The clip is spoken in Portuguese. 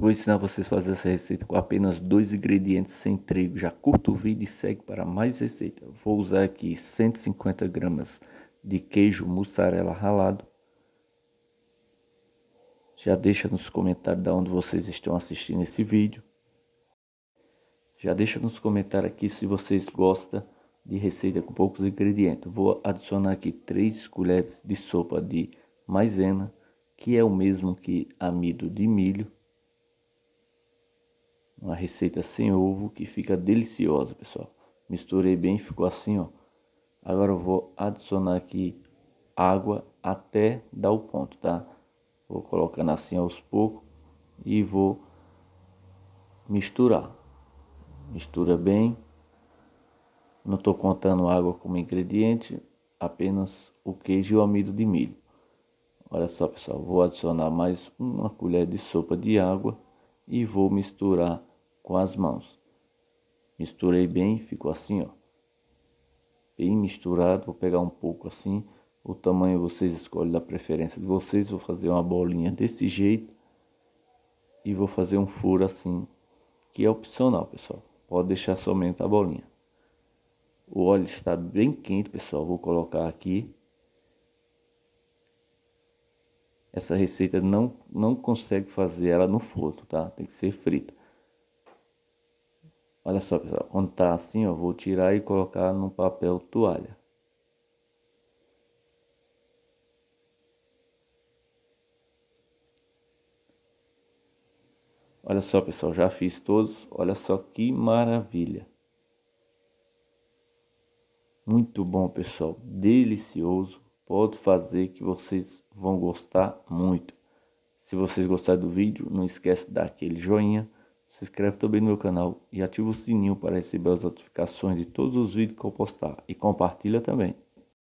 Vou ensinar vocês a fazer essa receita com apenas dois ingredientes sem trigo. Já curta o vídeo e segue para mais receita. Vou usar aqui 150 gramas de queijo mussarela ralado. Já deixa nos comentários de onde vocês estão assistindo esse vídeo. Já deixa nos comentários aqui se vocês gostam de receita com poucos ingredientes. Vou adicionar aqui 3 colheres de sopa de maisena, que é o mesmo que amido de milho uma receita sem ovo que fica deliciosa, pessoal. Misturei bem, ficou assim, ó. Agora eu vou adicionar aqui água até dar o ponto, tá? Vou colocando assim aos poucos e vou misturar. Mistura bem. Não estou contando água como ingrediente, apenas o queijo e o amido de milho. Olha só pessoal, vou adicionar mais uma colher de sopa de água e vou misturar com as mãos. Misturei bem, ficou assim, ó. Bem misturado, vou pegar um pouco assim. O tamanho vocês escolhem da preferência de vocês. Vou fazer uma bolinha desse jeito. E vou fazer um furo assim, que é opcional, pessoal. Pode deixar somente a bolinha. O óleo está bem quente, pessoal. Vou colocar aqui. Essa receita não, não consegue fazer ela no forno, tá? Tem que ser frita. Olha só, pessoal, quando tá assim, ó, vou tirar e colocar no papel toalha. Olha só, pessoal, já fiz todos. Olha só que maravilha. Muito bom, pessoal. Delicioso. Pode fazer que vocês vão gostar muito. Se vocês gostaram do vídeo, não esquece de dar aquele joinha se inscreve também no meu canal e ativa o sininho para receber as notificações de todos os vídeos que eu postar. E compartilha também.